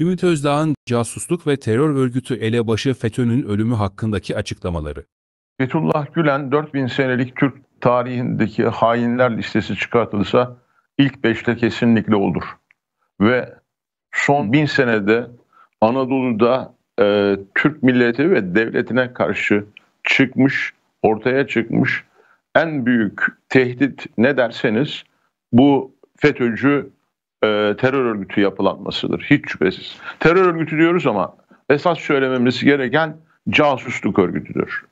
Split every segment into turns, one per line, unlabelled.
Ümit Özdağ'ın casusluk ve terör örgütü elebaşı FETÖ'nün ölümü hakkındaki açıklamaları. Fethullah Gülen 4000 senelik Türk tarihindeki hainler listesi çıkartılırsa ilk beşte kesinlikle olur. Ve son bin senede Anadolu'da e, Türk milleti ve devletine karşı çıkmış, ortaya çıkmış en büyük tehdit ne derseniz bu FETÖ'cü e, terör örgütü yapılanmasıdır. Hiç şüphesiz. Terör örgütü diyoruz ama esas söylememiz gereken casusluk örgütüdür.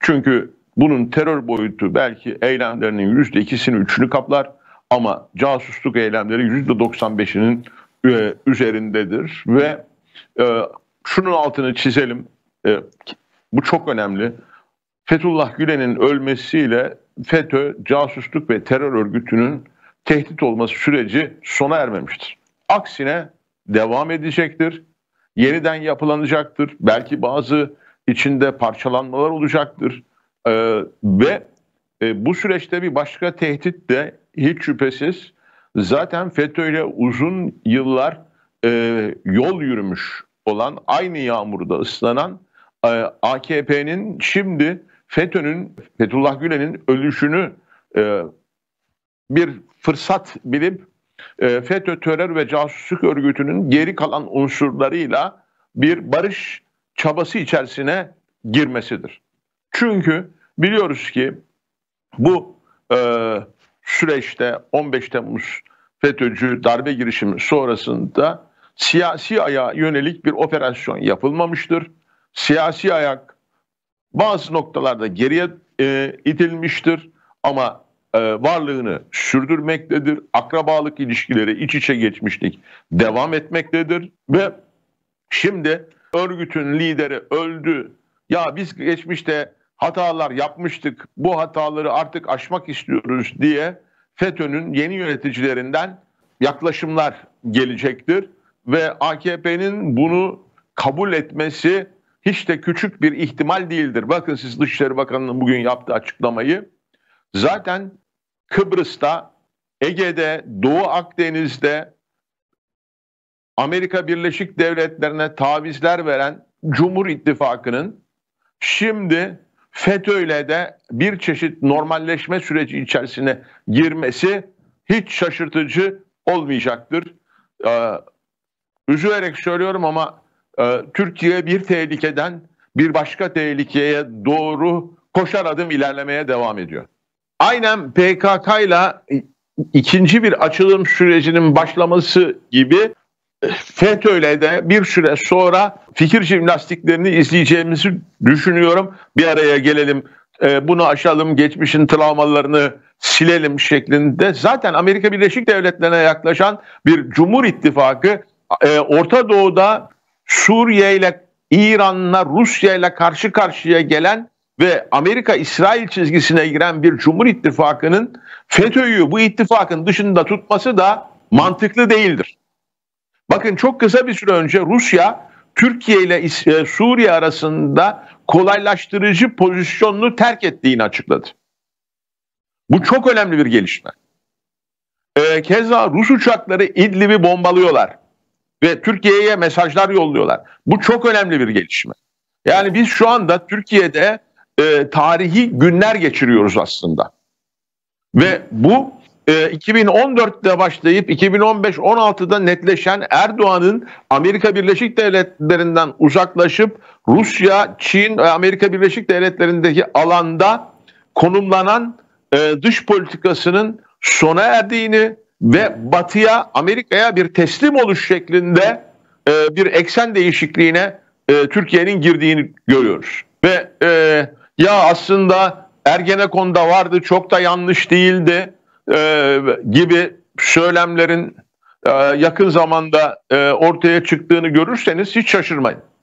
Çünkü bunun terör boyutu belki eylemlerinin yüzde ikisini üçünü kaplar ama casusluk eylemleri yüzde doksan beşinin e, üzerindedir ve e, şunun altını çizelim. E, bu çok önemli. Fethullah Gülen'in ölmesiyle FETÖ casusluk ve terör örgütünün tehdit olması süreci sona ermemiştir. Aksine devam edecektir. Yeniden yapılanacaktır. Belki bazı içinde parçalanmalar olacaktır. Ee, ve e, bu süreçte bir başka tehdit de hiç şüphesiz zaten FETÖ ile uzun yıllar e, yol yürümüş olan aynı yağmurda ıslanan e, AKP'nin şimdi FETÖ'nün Fethullah Gülen'in ölüşünü e, bir fırsat bilip e, FETÖ terör ve casusluk örgütünün geri kalan unsurlarıyla bir barış çabası içerisine girmesidir. Çünkü biliyoruz ki bu e, süreçte 15 Temmuz FETÖ'cü darbe girişimi sonrasında siyasi ayağa yönelik bir operasyon yapılmamıştır. Siyasi ayak bazı noktalarda geriye e, itilmiştir ama e, varlığını sürdürmektedir. Akrabalık ilişkileri iç içe geçmişlik devam etmektedir ve şimdi örgütün lideri öldü. Ya biz geçmişte hatalar yapmıştık. Bu hataları artık aşmak istiyoruz diye FETÖ'nün yeni yöneticilerinden yaklaşımlar gelecektir ve AKP'nin bunu kabul etmesi hiç de küçük bir ihtimal değildir. Bakın siz Dışişleri Bakanı'nın bugün yaptığı açıklamayı zaten Kıbrıs'ta, Ege'de, Doğu Akdeniz'de Amerika Birleşik Devletleri'ne tavizler veren Cumhur İttifakı'nın şimdi FETÖ'yle de bir çeşit normalleşme süreci içerisine girmesi hiç şaşırtıcı olmayacaktır. Ee, üzülerek söylüyorum ama e, Türkiye bir tehlikeden bir başka tehlikeye doğru koşar adım ilerlemeye devam ediyor aynen PKK ile ikinci bir açılım sürecinin başlaması gibi FETÖ'yle de bir süre sonra fikir jimnastiklerini izleyeceğimizi düşünüyorum. Bir araya gelelim, e, bunu aşalım, geçmişin travmalarını silelim şeklinde. Zaten Amerika Birleşik Devletleri'ne yaklaşan bir Cumhur İttifakı e, Orta Doğu'da Suriye ile İran'la Rusya ile karşı karşıya gelen ve Amerika-İsrail çizgisine giren bir Cumhur İttifakı'nın FETÖ'yü bu ittifakın dışında tutması da mantıklı değildir. Bakın çok kısa bir süre önce Rusya Türkiye ile e, Suriye arasında kolaylaştırıcı pozisyonunu terk ettiğini açıkladı. Bu çok önemli bir gelişme. Ee, keza Rus uçakları İdlib'i bombalıyorlar ve Türkiye'ye mesajlar yolluyorlar. Bu çok önemli bir gelişme. Yani biz şu anda Türkiye'de e, tarihi günler geçiriyoruz aslında. Ve bu e, 2014'te başlayıp 2015-16'da netleşen Erdoğan'ın Amerika Birleşik Devletleri'nden uzaklaşıp Rusya, Çin ve Amerika Birleşik Devletleri'ndeki alanda konumlanan e, dış politikasının sona erdiğini ve Batı'ya, Amerika'ya bir teslim oluş şeklinde e, bir eksen değişikliğine e, Türkiye'nin girdiğini görüyoruz. Ve e, ya aslında Ergenekon'da vardı çok da yanlış değildi e, gibi söylemlerin e, yakın zamanda e, ortaya çıktığını görürseniz hiç şaşırmayın.